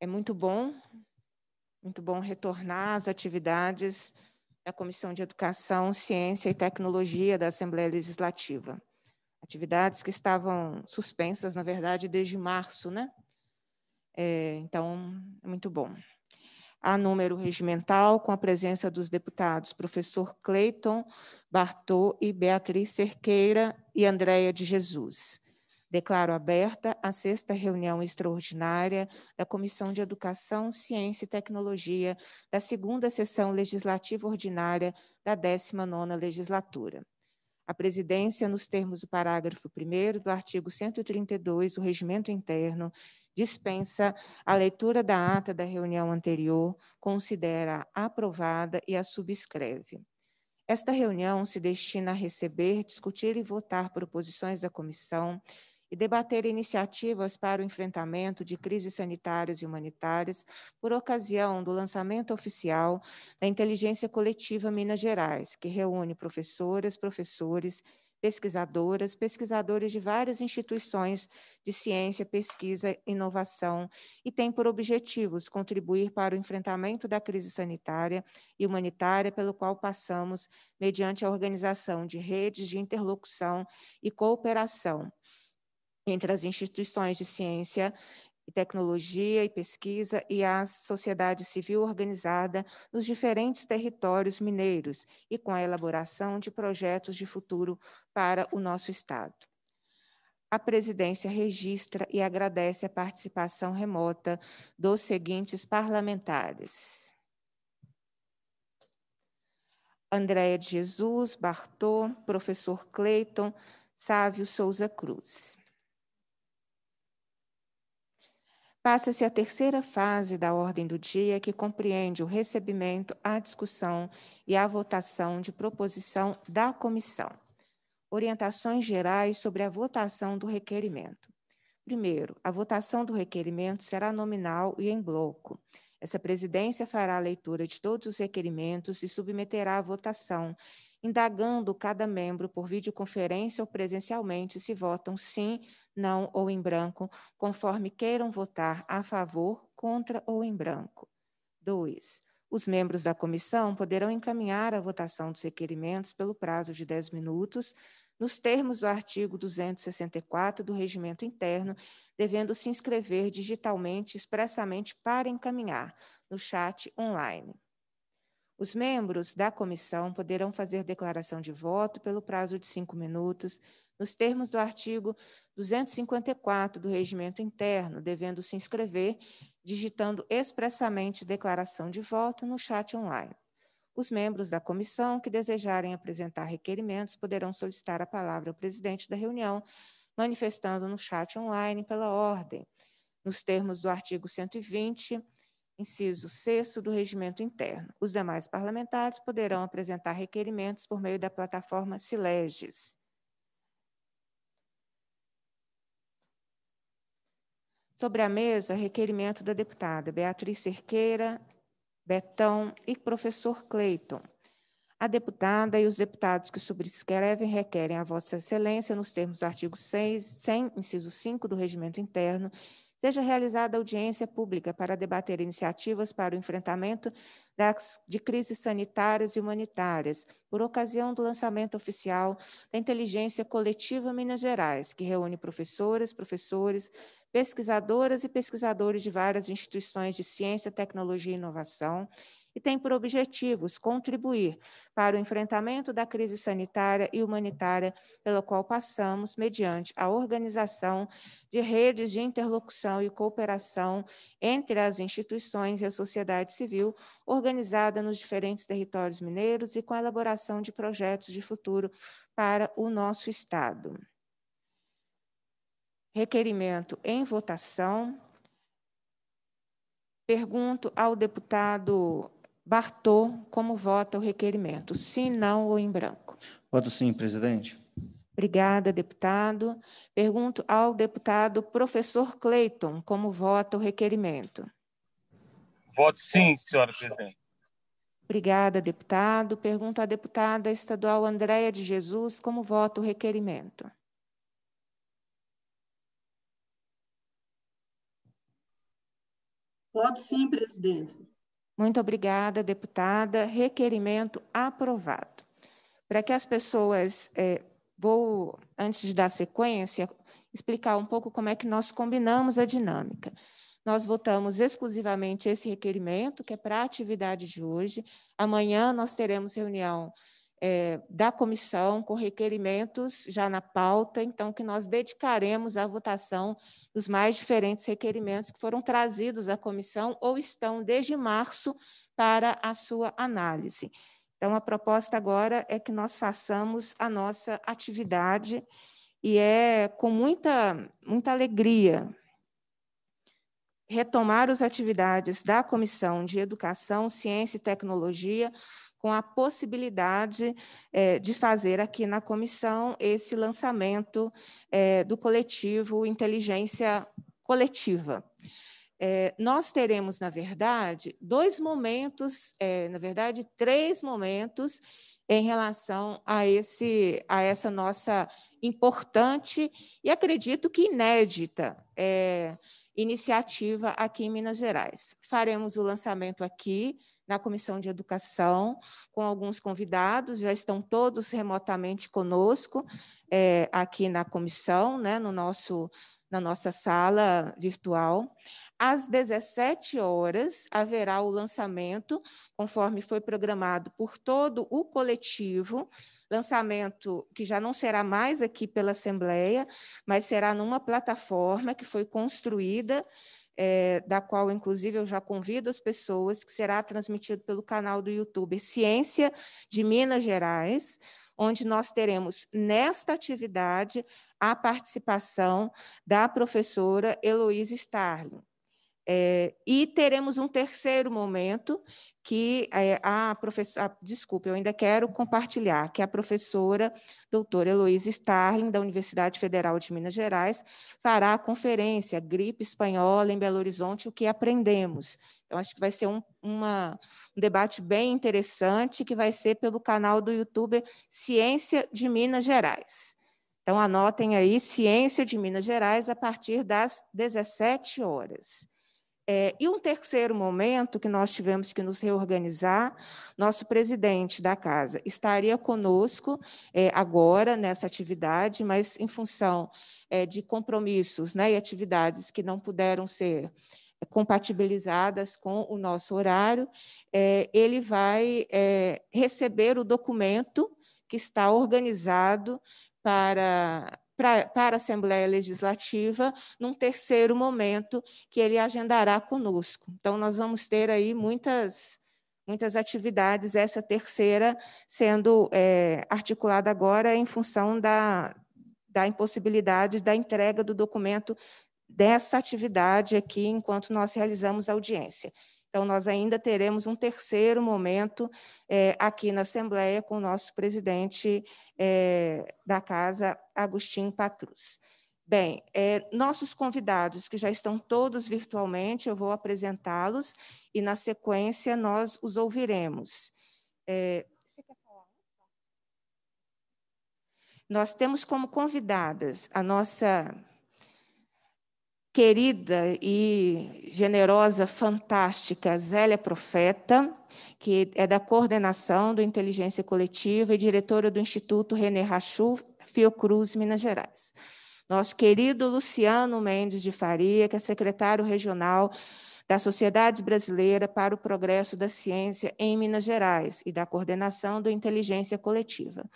É muito bom, muito bom retornar às atividades da Comissão de Educação, Ciência e Tecnologia da Assembleia Legislativa. Atividades que estavam suspensas, na verdade, desde março, né? É, então, é muito bom. Há número regimental, com a presença dos deputados professor Cleiton Bartô e Beatriz Cerqueira e Andréia de Jesus. Declaro aberta a sexta reunião extraordinária da Comissão de Educação, Ciência e Tecnologia da segunda sessão legislativa ordinária da 19ª legislatura. A presidência, nos termos do parágrafo 1 do artigo 132 do Regimento Interno, dispensa a leitura da ata da reunião anterior, considera aprovada e a subscreve. Esta reunião se destina a receber, discutir e votar proposições da comissão e debater iniciativas para o enfrentamento de crises sanitárias e humanitárias por ocasião do lançamento oficial da Inteligência Coletiva Minas Gerais, que reúne professoras, professores, pesquisadoras, pesquisadores de várias instituições de ciência, pesquisa, inovação e tem por objetivos contribuir para o enfrentamento da crise sanitária e humanitária pelo qual passamos mediante a organização de redes de interlocução e cooperação entre as instituições de ciência e tecnologia e pesquisa e a sociedade civil organizada nos diferentes territórios mineiros e com a elaboração de projetos de futuro para o nosso Estado. A presidência registra e agradece a participação remota dos seguintes parlamentares: Andréa de Jesus, Bartô, professor Cleiton, Sávio Souza Cruz. passa-se a terceira fase da ordem do dia, que compreende o recebimento, a discussão e a votação de proposição da comissão. Orientações gerais sobre a votação do requerimento. Primeiro, a votação do requerimento será nominal e em bloco. Essa presidência fará a leitura de todos os requerimentos e submeterá à votação, indagando cada membro por videoconferência ou presencialmente se votam sim, não ou em branco, conforme queiram votar a favor, contra ou em branco. 2. Os membros da comissão poderão encaminhar a votação dos requerimentos pelo prazo de 10 minutos, nos termos do artigo 264 do Regimento Interno, devendo se inscrever digitalmente expressamente para encaminhar no chat online. Os membros da comissão poderão fazer declaração de voto pelo prazo de cinco minutos, nos termos do artigo 254 do Regimento Interno, devendo se inscrever digitando expressamente declaração de voto no chat online. Os membros da comissão que desejarem apresentar requerimentos poderão solicitar a palavra ao presidente da reunião, manifestando no chat online pela ordem, nos termos do artigo 120 inciso 6 do regimento interno. Os demais parlamentares poderão apresentar requerimentos por meio da plataforma Sileges. Sobre a mesa, requerimento da deputada Beatriz Cerqueira, Betão e professor Cleiton. A deputada e os deputados que subscrevem requerem a Vossa Excelência, nos termos do artigo 6, 100, inciso 5 do Regimento Interno, seja realizada audiência pública para debater iniciativas para o enfrentamento das, de crises sanitárias e humanitárias, por ocasião do lançamento oficial da Inteligência Coletiva Minas Gerais, que reúne professoras, professores, pesquisadoras e pesquisadores de várias instituições de ciência, tecnologia e inovação e tem por objetivos contribuir para o enfrentamento da crise sanitária e humanitária pela qual passamos, mediante a organização de redes de interlocução e cooperação entre as instituições e a sociedade civil, organizada nos diferentes territórios mineiros e com a elaboração de projetos de futuro para o nosso Estado. Requerimento em votação. Pergunto ao deputado Bartô, como vota o requerimento? Sim, não ou em branco? Voto sim, presidente. Obrigada, deputado. Pergunto ao deputado professor Cleiton, como vota o requerimento? Voto sim, senhora presidente. Obrigada, deputado. Pergunto à deputada estadual Andréia de Jesus, como vota o requerimento? Voto sim, presidente. Muito obrigada, deputada. Requerimento aprovado. Para que as pessoas. É, vou, antes de dar sequência, explicar um pouco como é que nós combinamos a dinâmica. Nós votamos exclusivamente esse requerimento, que é para a atividade de hoje. Amanhã nós teremos reunião é, da comissão, com requerimentos já na pauta, então, que nós dedicaremos à votação dos mais diferentes requerimentos que foram trazidos à comissão ou estão desde março para a sua análise. Então, a proposta agora é que nós façamos a nossa atividade e é com muita, muita alegria retomar as atividades da Comissão de Educação, Ciência e Tecnologia com a possibilidade eh, de fazer aqui na comissão esse lançamento eh, do coletivo Inteligência Coletiva. Eh, nós teremos, na verdade, dois momentos, na verdade, três momentos em relação a, esse, a essa nossa importante e acredito que inédita iniciativa aqui em Minas Gerais. Faremos o lançamento aqui na Comissão de Educação, com alguns convidados, já estão todos remotamente conosco é, aqui na comissão, né, no nosso, na nossa sala virtual. Às 17 horas haverá o lançamento, conforme foi programado por todo o coletivo, lançamento que já não será mais aqui pela Assembleia, mas será numa plataforma que foi construída é, da qual, inclusive, eu já convido as pessoas, que será transmitido pelo canal do YouTube Ciência de Minas Gerais, onde nós teremos nesta atividade a participação da professora Heloísa Starling. É, e teremos um terceiro momento, que eh, a professora, desculpe, eu ainda quero compartilhar, que a professora doutora Heloísa Starling, da Universidade Federal de Minas Gerais, fará a conferência Gripe Espanhola em Belo Horizonte, o que aprendemos. Eu acho que vai ser um, uma, um debate bem interessante, que vai ser pelo canal do YouTube Ciência de Minas Gerais. Então, anotem aí, Ciência de Minas Gerais, a partir das 17 horas. É, e um terceiro momento que nós tivemos que nos reorganizar, nosso presidente da casa estaria conosco é, agora nessa atividade, mas em função é, de compromissos né, e atividades que não puderam ser é, compatibilizadas com o nosso horário, é, ele vai é, receber o documento que está organizado para pra, para a Assembleia Legislativa num terceiro momento que ele agendará conosco. Então, nós vamos ter aí muitas, muitas atividades, essa terceira sendo é, articulada agora em função da, da impossibilidade da entrega do documento dessa atividade aqui enquanto nós realizamos a audiência. Então, nós ainda teremos um terceiro momento eh, aqui na Assembleia com o nosso presidente eh, da Casa, Agostinho Patrus. Bem, eh, nossos convidados, que já estão todos virtualmente, eu vou apresentá-los e, na sequência, nós os ouviremos. você quer falar? Nós temos como convidadas a nossa querida e generosa, fantástica Zélia Profeta, que é da coordenação do Inteligência Coletiva e diretora do Instituto René Rachu, Fiocruz, Minas Gerais. Nosso querido Luciano Mendes de Faria, que é secretário regional da Sociedade Brasileira para o Progresso da Ciência em Minas Gerais e da coordenação do Inteligência Coletiva.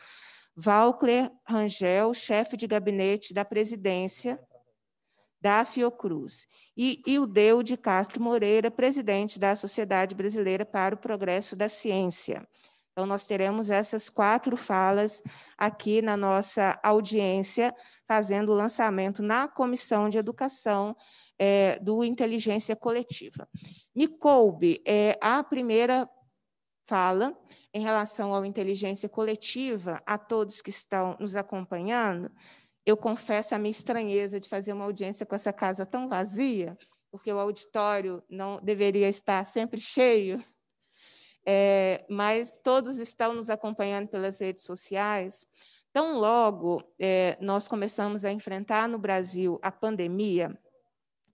Valcler Rangel, chefe de gabinete da presidência da Fiocruz, e Ildeu de Castro Moreira, presidente da Sociedade Brasileira para o Progresso da Ciência. Então, nós teremos essas quatro falas aqui na nossa audiência, fazendo o lançamento na Comissão de Educação é, do Inteligência Coletiva. Me coube é, a primeira fala em relação ao inteligência coletiva, a todos que estão nos acompanhando, eu confesso a minha estranheza de fazer uma audiência com essa casa tão vazia, porque o auditório não deveria estar sempre cheio. É, mas todos estão nos acompanhando pelas redes sociais. Tão logo é, nós começamos a enfrentar no Brasil a pandemia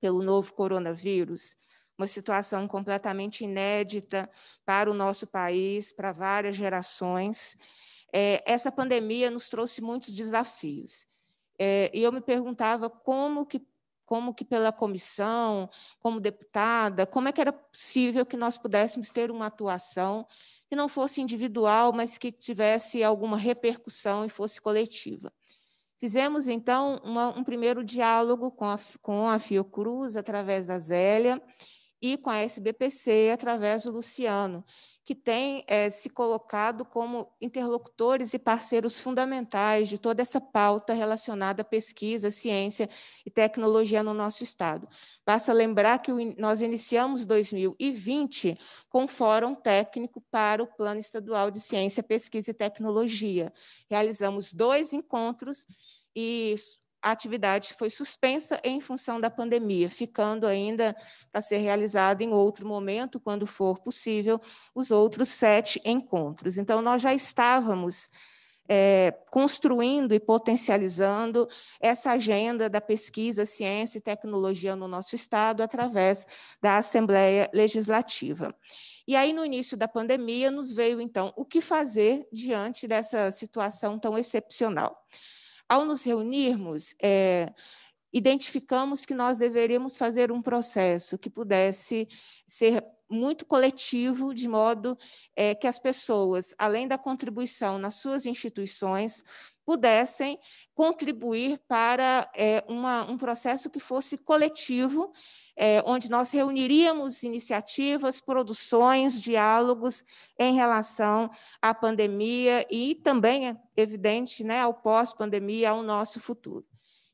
pelo novo coronavírus, uma situação completamente inédita para o nosso país, para várias gerações. É, essa pandemia nos trouxe muitos desafios. É, e eu me perguntava como que como que pela comissão, como deputada, como é que era possível que nós pudéssemos ter uma atuação que não fosse individual, mas que tivesse alguma repercussão e fosse coletiva. Fizemos, então, uma, um primeiro diálogo com a, com a Fiocruz, através da Zélia, e com a SBPC, através do Luciano, que têm é, eh, se colocado como interlocutores e parceiros fundamentais de toda essa pauta relacionada à pesquisa, ciência e tecnologia no nosso Estado. Basta lembrar que nós iniciamos 2020 com o Fórum Técnico para o Plano Estadual de Ciência, Pesquisa e Tecnologia. Realizamos dois encontros e a atividade foi suspensa em função da pandemia, ficando ainda para ser realizado em outro momento, quando for possível, os outros sete encontros. Então, nós já estávamos é, construindo e potencializando essa agenda da pesquisa, ciência e tecnologia no nosso Estado através da Assembleia Legislativa. E aí, no início da pandemia, nos veio, então, o que fazer diante dessa situação tão excepcional. Ao nos reunirmos, é, identificamos que nós deveríamos fazer um processo que pudesse ser muito coletivo, de modo é, que as pessoas, além da contribuição nas suas instituições, pudessem contribuir para é, uma, um processo que fosse coletivo, é, onde nós reuniríamos iniciativas, produções, diálogos em relação à pandemia e também, é evidente, né, ao pós-pandemia, ao nosso futuro.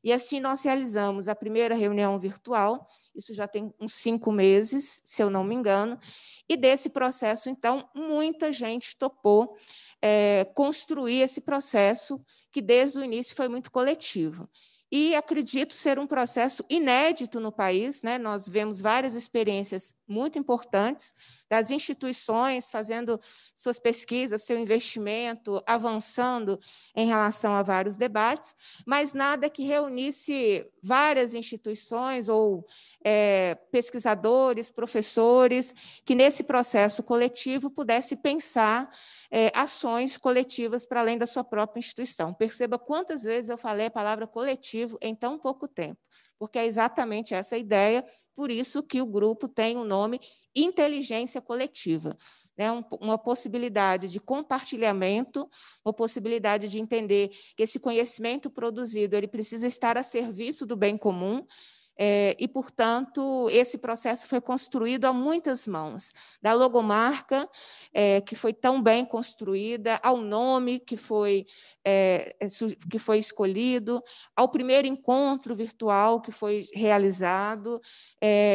E assim nós realizamos a primeira reunião virtual, isso já tem uns cinco meses, se eu não me engano, e desse processo, então, muita gente topou é, construir esse processo, que desde o início foi muito coletivo e acredito ser um processo inédito no país. Né? Nós vemos várias experiências muito importantes, das instituições fazendo suas pesquisas, seu investimento, avançando em relação a vários debates, mas nada que reunisse várias instituições ou é, pesquisadores, professores, que nesse processo coletivo pudesse pensar é, ações coletivas para além da sua própria instituição. Perceba quantas vezes eu falei a palavra coletivo em tão pouco tempo, porque é exatamente essa ideia por isso que o grupo tem o um nome inteligência coletiva. Né? Uma possibilidade de compartilhamento, uma possibilidade de entender que esse conhecimento produzido ele precisa estar a serviço do bem comum é, e, portanto, esse processo foi construído a muitas mãos, da logomarca, é, que foi tão bem construída, ao nome que foi, é, que foi escolhido, ao primeiro encontro virtual que foi realizado,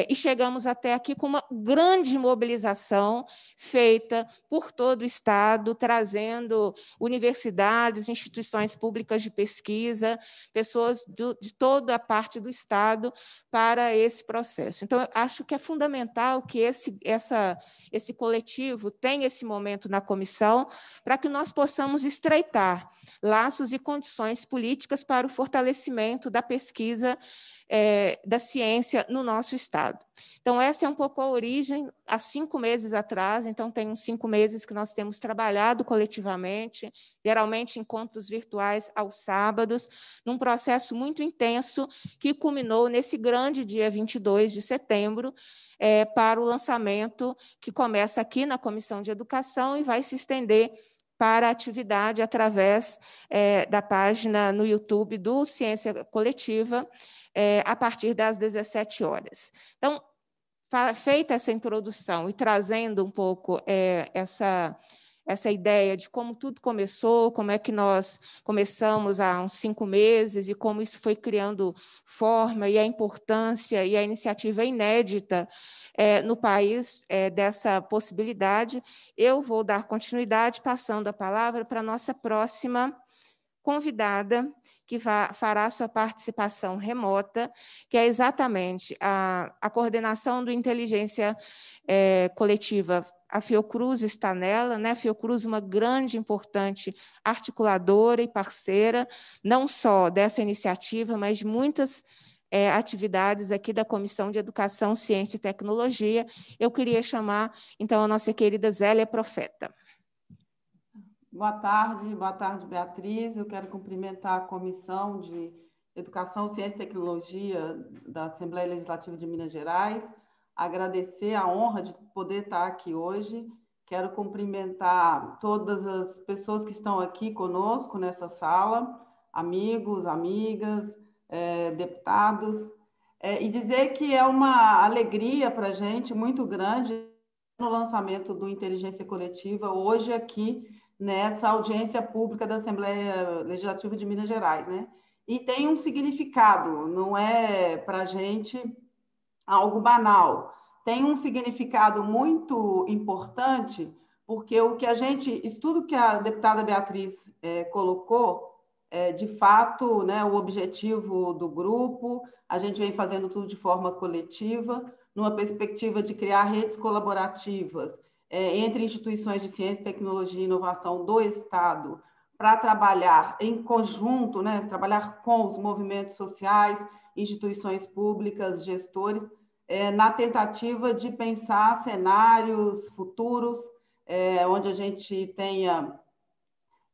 e chegamos até aqui com uma grande mobilização feita por todo o Estado, trazendo universidades, instituições públicas de pesquisa, pessoas do, de toda a parte do Estado para esse processo. Então, acho que é fundamental que esse, essa, esse coletivo tenha esse momento na comissão para que nós possamos estreitar laços e condições políticas para o fortalecimento da pesquisa é, da ciência no nosso Estado. Então, essa é um pouco a origem, há cinco meses atrás, então, tem uns cinco meses que nós temos trabalhado coletivamente, geralmente encontros virtuais aos sábados, num processo muito intenso que culminou nesse grande dia 22 de setembro, é, para o lançamento que começa aqui na Comissão de Educação e vai se estender para a atividade através é, da página no YouTube do Ciência Coletiva, é, a partir das 17 horas. Então, feita essa introdução e trazendo um pouco é, essa essa ideia de como tudo começou, como é que nós começamos há uns cinco meses e como isso foi criando forma e a importância e a iniciativa inédita é, no país é, dessa possibilidade. Eu vou dar continuidade passando a palavra para a nossa próxima convidada, que fará sua participação remota, que é exatamente a, a coordenação do Inteligência é, Coletiva a Fiocruz está nela, né? A Fiocruz uma grande, importante articuladora e parceira, não só dessa iniciativa, mas de muitas é, atividades aqui da Comissão de Educação, Ciência e Tecnologia. Eu queria chamar, então, a nossa querida Zélia Profeta. Boa tarde, boa tarde, Beatriz. Eu quero cumprimentar a Comissão de Educação, Ciência e Tecnologia da Assembleia Legislativa de Minas Gerais, agradecer a honra de poder estar aqui hoje. Quero cumprimentar todas as pessoas que estão aqui conosco nessa sala, amigos, amigas, é, deputados, é, e dizer que é uma alegria para a gente muito grande no lançamento do Inteligência Coletiva hoje aqui nessa audiência pública da Assembleia Legislativa de Minas Gerais, né? E tem um significado, não é para a gente algo banal, tem um significado muito importante, porque o que a gente, estudo que a deputada Beatriz é, colocou, é, de fato, né, o objetivo do grupo, a gente vem fazendo tudo de forma coletiva, numa perspectiva de criar redes colaborativas é, entre instituições de ciência, tecnologia e inovação do Estado, para trabalhar em conjunto, né, trabalhar com os movimentos sociais, instituições públicas, gestores, é, na tentativa de pensar cenários futuros é, onde a gente tenha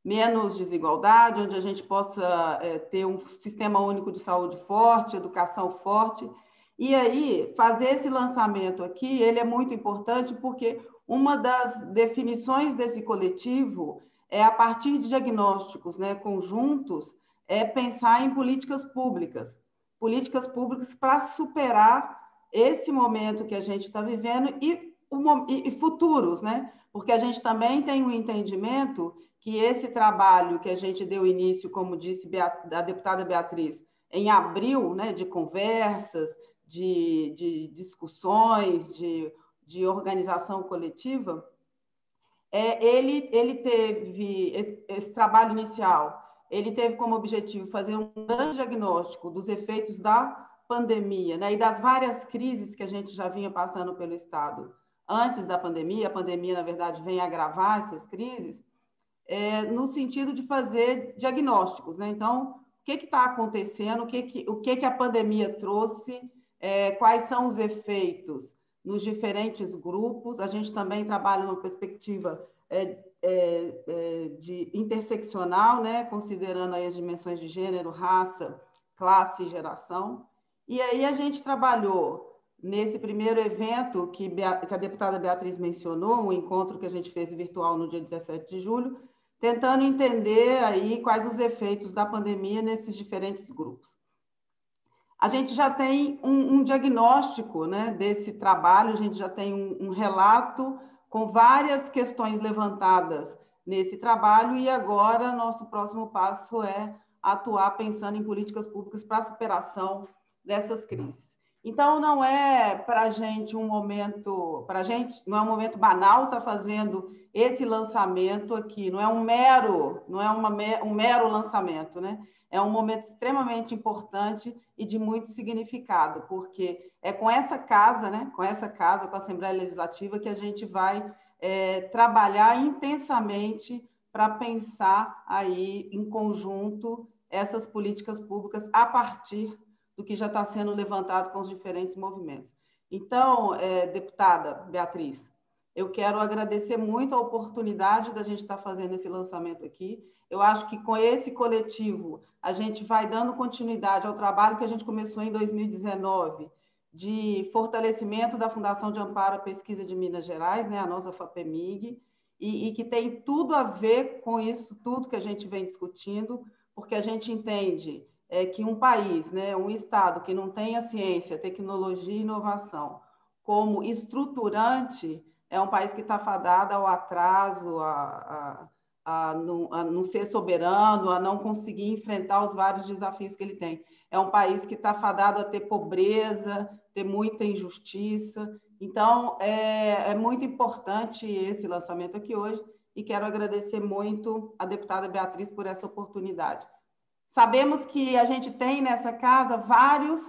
menos desigualdade, onde a gente possa é, ter um sistema único de saúde forte, educação forte. E aí, fazer esse lançamento aqui, ele é muito importante porque uma das definições desse coletivo é, a partir de diagnósticos né, conjuntos, é pensar em políticas públicas, políticas públicas para superar esse momento que a gente está vivendo e, o, e, e futuros, né? Porque a gente também tem um entendimento que esse trabalho que a gente deu início, como disse a deputada Beatriz, em abril, né, de conversas, de, de discussões, de, de organização coletiva, é, ele, ele teve esse, esse, trabalho inicial, ele teve como objetivo fazer um grande diagnóstico dos efeitos da pandemia né, e das várias crises que a gente já vinha passando pelo Estado antes da pandemia, a pandemia, na verdade, vem agravar essas crises, é, no sentido de fazer diagnósticos. Né? Então, o que está acontecendo, o, que, que, o que, que a pandemia trouxe, é, quais são os efeitos nos diferentes grupos. A gente também trabalha numa perspectiva é, é, é de interseccional, né? considerando as dimensões de gênero, raça, classe e geração. E aí a gente trabalhou nesse primeiro evento que, que a deputada Beatriz mencionou, um encontro que a gente fez virtual no dia 17 de julho, tentando entender aí quais os efeitos da pandemia nesses diferentes grupos. A gente já tem um, um diagnóstico né, desse trabalho, a gente já tem um, um relato com várias questões levantadas nesse trabalho, e agora nosso próximo passo é atuar pensando em políticas públicas para a superação dessas crises. Então, não é para a gente um momento, para gente não é um momento banal estar tá fazendo esse lançamento aqui, não é um mero, não é uma, um mero lançamento, né? É um momento extremamente importante e de muito significado, porque é com essa casa, né? Com essa casa, com a Assembleia Legislativa, que a gente vai é, trabalhar intensamente para pensar aí em conjunto essas políticas públicas a partir do que já está sendo levantado com os diferentes movimentos. Então, é, deputada Beatriz, eu quero agradecer muito a oportunidade da gente estar fazendo esse lançamento aqui. Eu acho que com esse coletivo a gente vai dando continuidade ao trabalho que a gente começou em 2019 de fortalecimento da Fundação de Amparo à Pesquisa de Minas Gerais, né, a nossa FAPEMIG, e, e que tem tudo a ver com isso tudo que a gente vem discutindo, porque a gente entende é que um país, né, um Estado que não tenha ciência, tecnologia e inovação como estruturante, é um país que está fadado ao atraso, a, a, a, não, a, não, ser soberano, a não conseguir enfrentar os vários desafios que ele tem. É um país que está fadado a ter pobreza, ter muita injustiça. Então, é, é muito importante esse lançamento aqui hoje e quero agradecer muito à deputada Beatriz por essa oportunidade. Sabemos que a gente tem nessa casa vários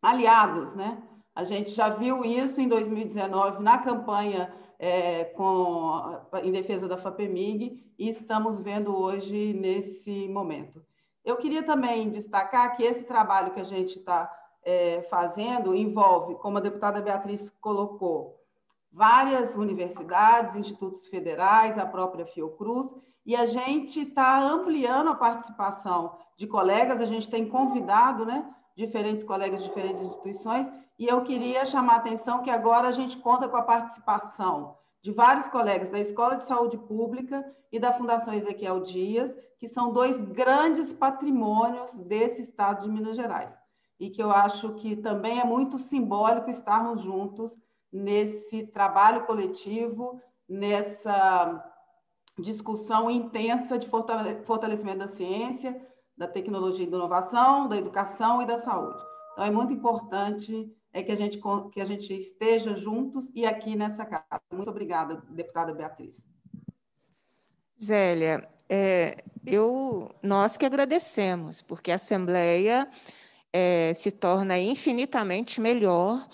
aliados, né? A gente já viu isso em 2019 na campanha é, com, em defesa da FAPEMIG e estamos vendo hoje nesse momento. Eu queria também destacar que esse trabalho que a gente está é, fazendo envolve, como a deputada Beatriz colocou, várias universidades, institutos federais, a própria Fiocruz, e a gente está ampliando a participação de colegas, a gente tem convidado né, diferentes colegas de diferentes instituições, e eu queria chamar a atenção que agora a gente conta com a participação de vários colegas da Escola de Saúde Pública e da Fundação Ezequiel Dias, que são dois grandes patrimônios desse estado de Minas Gerais. E que eu acho que também é muito simbólico estarmos juntos nesse trabalho coletivo, nessa discussão intensa de fortalecimento da ciência, da tecnologia e da inovação, da educação e da saúde. Então, é muito importante é que a gente, que a gente esteja juntos e aqui nessa casa. Muito obrigada, deputada Beatriz. Zélia, é, eu, nós que agradecemos, porque a Assembleia é, se torna infinitamente melhor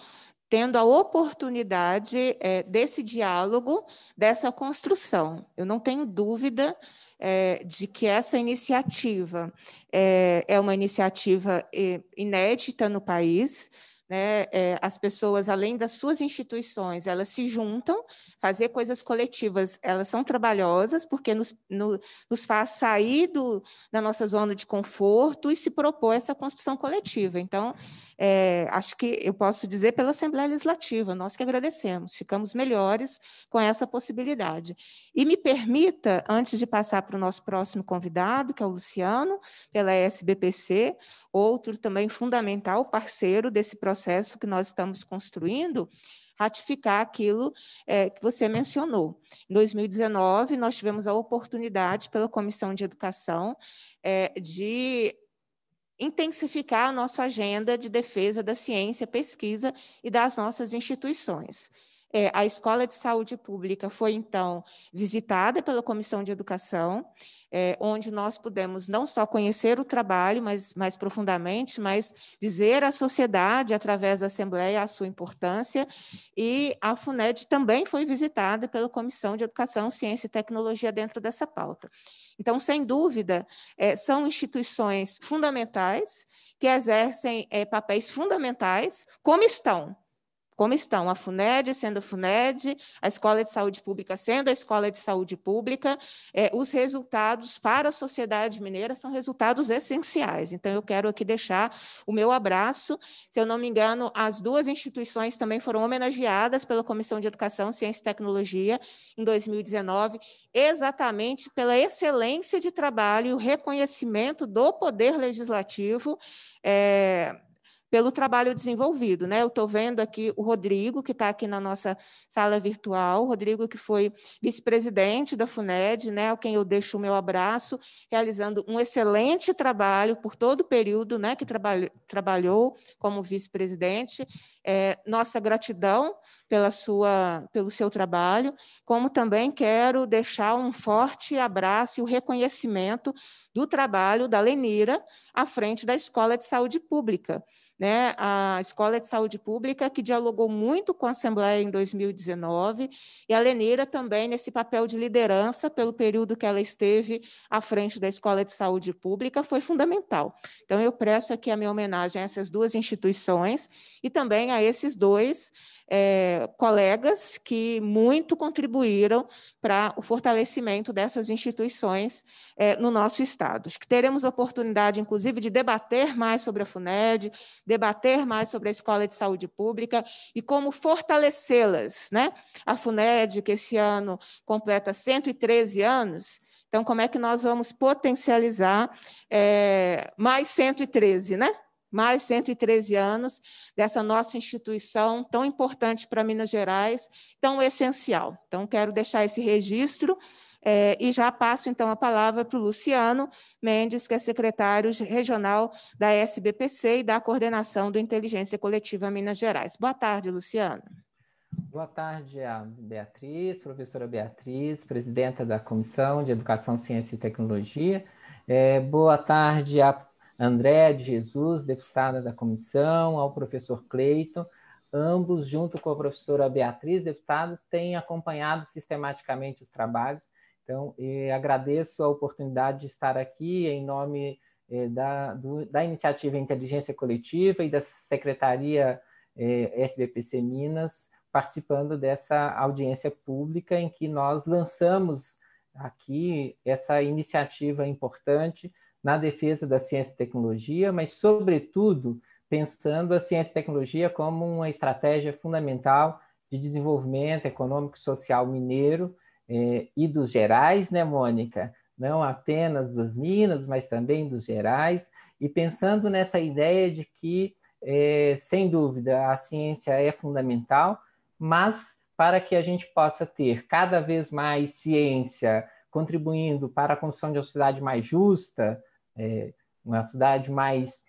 tendo a oportunidade é, desse diálogo, dessa construção. Eu não tenho dúvida é, de que essa iniciativa é, é uma iniciativa é, inédita no país, né? É, as pessoas, além das suas instituições, elas se juntam, fazer coisas coletivas, elas são trabalhosas, porque nos, no, nos faz sair do, da nossa zona de conforto e se propor essa construção coletiva. Então, é, acho que eu posso dizer pela Assembleia Legislativa, nós que agradecemos, ficamos melhores com essa possibilidade. E me permita, antes de passar para o nosso próximo convidado, que é o Luciano, pela SBPC, outro também fundamental, parceiro desse processo processo que nós estamos construindo, ratificar aquilo é, que você mencionou. Em 2019, nós tivemos a oportunidade, pela Comissão de Educação, é, de intensificar a nossa agenda de defesa da ciência, pesquisa e das nossas instituições. É, a Escola de Saúde Pública foi, então, visitada pela Comissão de Educação, é, onde nós pudemos não só conhecer o trabalho mas, mais profundamente, mas dizer à sociedade, através da Assembleia, a sua importância. E a FUNED também foi visitada pela Comissão de Educação, Ciência e Tecnologia dentro dessa pauta. Então, sem dúvida, é, são instituições fundamentais que exercem é, papéis fundamentais, como estão como estão a FUNED sendo a FUNED, a Escola de Saúde Pública sendo a Escola de Saúde Pública, é, os resultados para a sociedade mineira são resultados essenciais. Então, eu quero aqui deixar o meu abraço. Se eu não me engano, as duas instituições também foram homenageadas pela Comissão de Educação, Ciência e Tecnologia em 2019, exatamente pela excelência de trabalho e o reconhecimento do poder legislativo. É, pelo trabalho desenvolvido. Né? Eu estou vendo aqui o Rodrigo, que está aqui na nossa sala virtual, o Rodrigo, que foi vice-presidente da FUNED, né? a quem eu deixo o meu abraço, realizando um excelente trabalho por todo o período né? que trabalhou como vice-presidente. É, nossa gratidão pela sua, pelo seu trabalho, como também quero deixar um forte abraço e o reconhecimento do trabalho da Lenira à frente da Escola de Saúde Pública. Né, a Escola de Saúde Pública, que dialogou muito com a Assembleia em 2019, e a Lenira também nesse papel de liderança, pelo período que ela esteve à frente da Escola de Saúde Pública, foi fundamental. Então, eu presto aqui a minha homenagem a essas duas instituições e também a esses dois é, colegas que muito contribuíram para o fortalecimento dessas instituições é, no nosso Estado. Acho que teremos oportunidade, inclusive, de debater mais sobre a FUNED, debater mais sobre a Escola de Saúde Pública e como fortalecê-las. Né? A FUNED, que esse ano completa 113 anos, então, como é que nós vamos potencializar é, mais 113, né? mais 113 anos dessa nossa instituição tão importante para Minas Gerais, tão essencial. Então, quero deixar esse registro eh, e já passo, então, a palavra para o Luciano Mendes, que é secretário regional da SBPC e da coordenação do Inteligência Coletiva Minas Gerais. Boa tarde, Luciano. Boa tarde a Beatriz, professora Beatriz, presidenta da Comissão de Educação, Ciência e Tecnologia. É, boa tarde a André de Jesus, deputada da comissão, ao professor Cleiton, ambos, junto com a professora Beatriz, deputados, têm acompanhado sistematicamente os trabalhos. Então, agradeço a oportunidade de estar aqui em nome eh, da, do, da iniciativa Inteligência Coletiva e da Secretaria eh, SBPC Minas, participando dessa audiência pública em que nós lançamos aqui essa iniciativa importante na defesa da ciência e tecnologia, mas, sobretudo, pensando a ciência e tecnologia como uma estratégia fundamental de desenvolvimento econômico e social mineiro eh, e dos gerais, né, Mônica? Não apenas das Minas, mas também dos gerais, e pensando nessa ideia de que, eh, sem dúvida, a ciência é fundamental, mas para que a gente possa ter cada vez mais ciência contribuindo para a construção de uma sociedade mais justa, é, uma cidade mais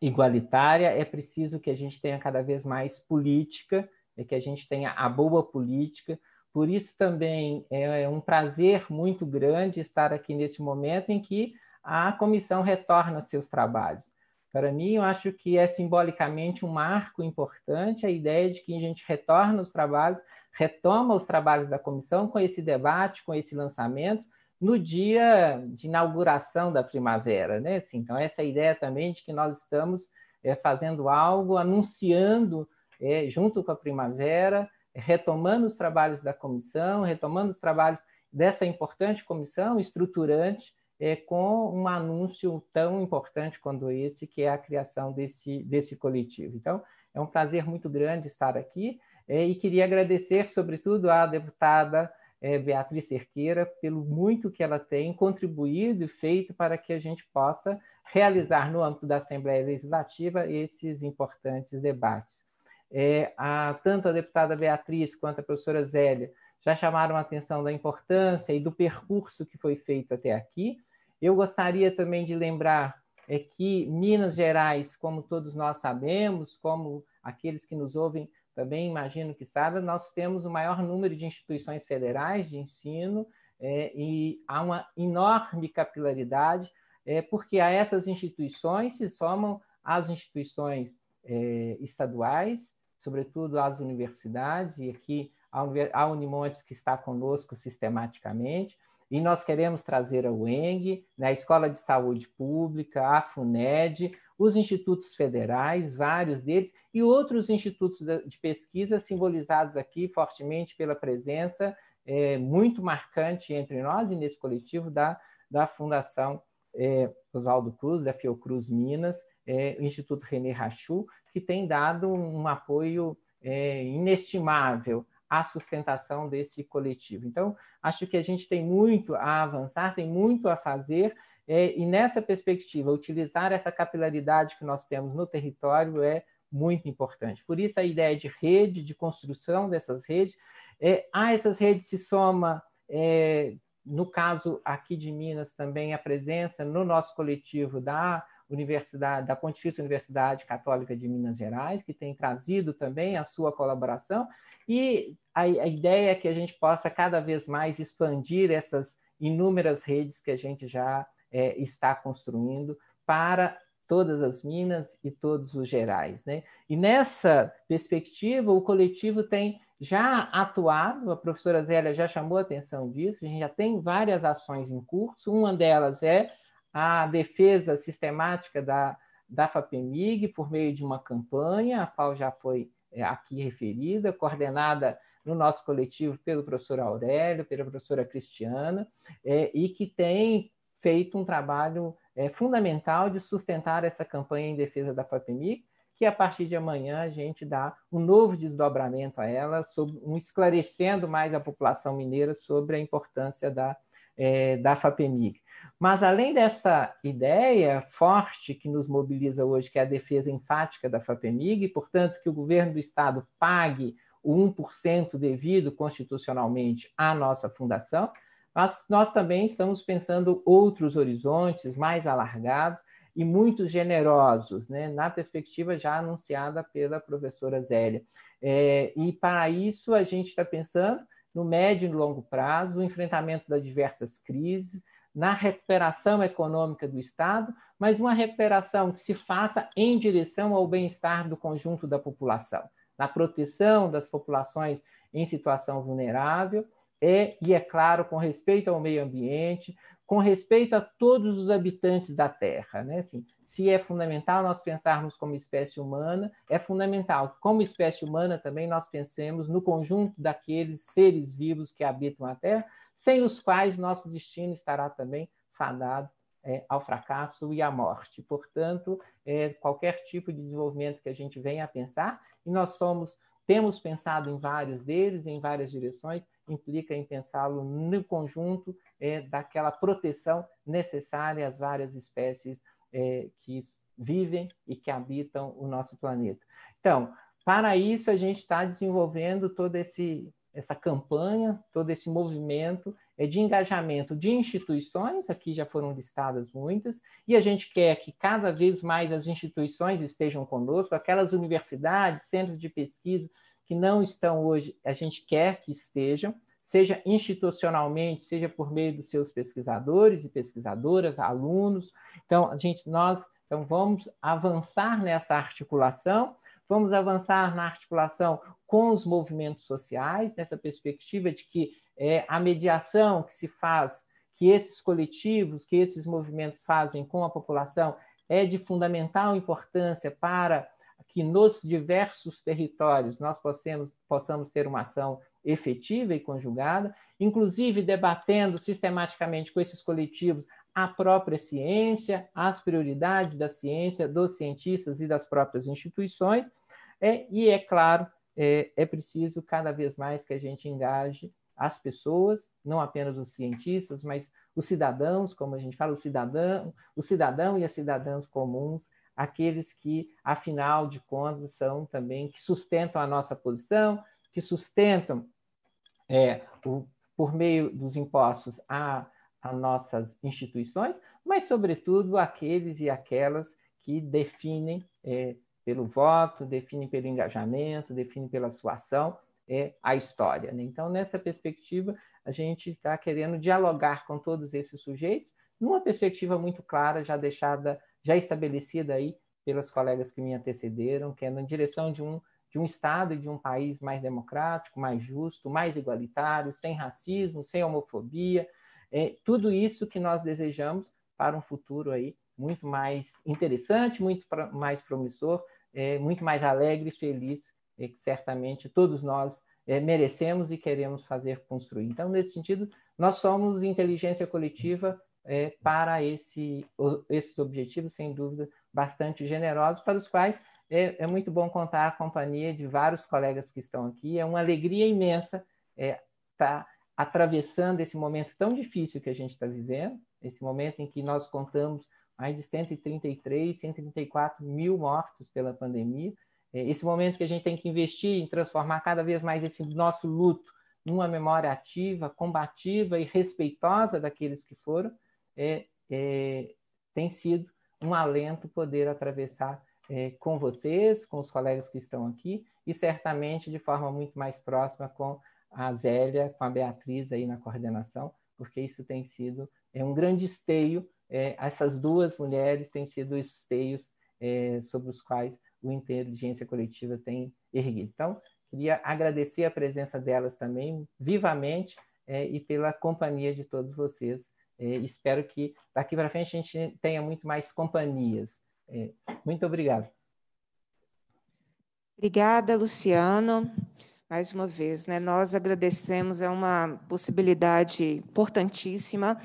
igualitária, é preciso que a gente tenha cada vez mais política, é que a gente tenha a boa política. Por isso também é, é um prazer muito grande estar aqui neste momento em que a comissão retorna seus trabalhos. Para mim, eu acho que é simbolicamente um marco importante a ideia de que a gente retorna os trabalhos, retoma os trabalhos da comissão com esse debate, com esse lançamento, no dia de inauguração da primavera, né? Assim, então essa é ideia também de que nós estamos é, fazendo algo, anunciando é, junto com a primavera, retomando os trabalhos da comissão, retomando os trabalhos dessa importante comissão estruturante, é, com um anúncio tão importante quanto esse, que é a criação desse, desse coletivo. Então, é um prazer muito grande estar aqui é, e queria agradecer, sobretudo, à deputada é, Beatriz Cerqueira, pelo muito que ela tem contribuído e feito para que a gente possa realizar no âmbito da Assembleia Legislativa esses importantes debates. É, a, tanto a deputada Beatriz quanto a professora Zélia já chamaram a atenção da importância e do percurso que foi feito até aqui. Eu gostaria também de lembrar é que Minas Gerais, como todos nós sabemos, como aqueles que nos ouvem também imagino que saiba, nós temos o maior número de instituições federais de ensino é, e há uma enorme capilaridade, é, porque a essas instituições se somam as instituições é, estaduais, sobretudo as universidades, e aqui a Unimontes que está conosco sistematicamente, e nós queremos trazer a UENG, né, a Escola de Saúde Pública, a FUNED, os institutos federais, vários deles, e outros institutos de pesquisa, simbolizados aqui fortemente pela presença é, muito marcante entre nós e nesse coletivo da, da Fundação é, Oswaldo Cruz, da Fiocruz Minas, é, o Instituto René Rachu, que tem dado um apoio é, inestimável à sustentação desse coletivo. Então, acho que a gente tem muito a avançar, tem muito a fazer, é, e nessa perspectiva, utilizar essa capilaridade que nós temos no território é muito importante. Por isso, a ideia de rede, de construção dessas redes, é, a ah, essas redes se soma, é, no caso aqui de Minas, também a presença no nosso coletivo da Universidade, da Pontifícia Universidade Católica de Minas Gerais, que tem trazido também a sua colaboração, e a, a ideia é que a gente possa cada vez mais expandir essas inúmeras redes que a gente já é, está construindo para todas as Minas e todos os Gerais. Né? E nessa perspectiva, o coletivo tem já atuado, a professora Zélia já chamou a atenção disso, a gente já tem várias ações em curso, uma delas é a defesa sistemática da, da FAPEMIG por meio de uma campanha, a qual já foi é, aqui referida, coordenada no nosso coletivo pelo professor Aurélio, pela professora Cristiana, é, e que tem feito um trabalho é, fundamental de sustentar essa campanha em defesa da FAPEMIC, que a partir de amanhã a gente dá um novo desdobramento a ela, sobre, um esclarecendo mais a população mineira sobre a importância da, é, da FAPEMIG. Mas além dessa ideia forte que nos mobiliza hoje, que é a defesa enfática da FAPEMIG, e, portanto, que o governo do Estado pague o 1% devido constitucionalmente à nossa fundação, mas nós também estamos pensando outros horizontes mais alargados e muito generosos, né, na perspectiva já anunciada pela professora Zélia. É, e para isso a gente está pensando no médio e longo prazo, o enfrentamento das diversas crises, na recuperação econômica do Estado, mas uma recuperação que se faça em direção ao bem-estar do conjunto da população, na proteção das populações em situação vulnerável, é, e é claro, com respeito ao meio ambiente, com respeito a todos os habitantes da Terra. Né? Assim, se é fundamental nós pensarmos como espécie humana, é fundamental, como espécie humana, também nós pensemos no conjunto daqueles seres vivos que habitam a Terra, sem os quais nosso destino estará também fadado é, ao fracasso e à morte. Portanto, é, qualquer tipo de desenvolvimento que a gente venha a pensar, e nós somos, temos pensado em vários deles, em várias direções, implica em pensá-lo no conjunto é, daquela proteção necessária às várias espécies é, que vivem e que habitam o nosso planeta. Então, para isso, a gente está desenvolvendo toda essa campanha, todo esse movimento é, de engajamento de instituições, aqui já foram listadas muitas, e a gente quer que cada vez mais as instituições estejam conosco, aquelas universidades, centros de pesquisa que não estão hoje, a gente quer que estejam, seja institucionalmente, seja por meio dos seus pesquisadores e pesquisadoras, alunos. Então, a gente, nós então, vamos avançar nessa articulação, vamos avançar na articulação com os movimentos sociais, nessa perspectiva de que é, a mediação que se faz, que esses coletivos, que esses movimentos fazem com a população, é de fundamental importância para que nos diversos territórios nós possamos, possamos ter uma ação efetiva e conjugada, inclusive debatendo sistematicamente com esses coletivos a própria ciência, as prioridades da ciência, dos cientistas e das próprias instituições. É, e, é claro, é, é preciso cada vez mais que a gente engaje as pessoas, não apenas os cientistas, mas os cidadãos, como a gente fala, o cidadão, o cidadão e as cidadãs comuns aqueles que, afinal de contas, são também que sustentam a nossa posição, que sustentam, é, o, por meio dos impostos, a, a nossas instituições, mas, sobretudo, aqueles e aquelas que definem é, pelo voto, definem pelo engajamento, definem pela sua ação é, a história. Né? Então, nessa perspectiva, a gente está querendo dialogar com todos esses sujeitos, numa perspectiva muito clara, já deixada já estabelecida aí pelos colegas que me antecederam, que é na direção de um de um Estado e de um país mais democrático, mais justo, mais igualitário, sem racismo, sem homofobia, é, tudo isso que nós desejamos para um futuro aí muito mais interessante, muito pra, mais promissor, é, muito mais alegre e feliz, é, que certamente todos nós é, merecemos e queremos fazer construir. Então, nesse sentido, nós somos inteligência coletiva é, para esse, esses objetivos, sem dúvida, bastante generosos, para os quais é, é, muito bom contar a companhia de vários colegas que estão aqui. É uma alegria imensa estar é, tá atravessando esse momento tão difícil que a gente está vivendo, esse momento em que nós contamos mais de 133, 134 mil mortos pela pandemia, é, esse momento que a gente tem que investir em transformar cada vez mais esse nosso luto numa memória ativa, combativa e respeitosa daqueles que foram, é, é, tem sido um alento poder atravessar é, com vocês, com os colegas que estão aqui e certamente de forma muito mais próxima com a Zélia, com a Beatriz aí na coordenação, porque isso tem sido é um grande esteio. É, essas duas mulheres têm sido esteios é, sobre os quais o Inteligência Coletiva tem erguido. Então, queria agradecer a presença delas também, vivamente, é, e pela companhia de todos vocês espero que daqui para frente a gente tenha muito mais companhias. Muito obrigado. Obrigada, Luciano. Mais uma vez, né? nós agradecemos, é uma possibilidade importantíssima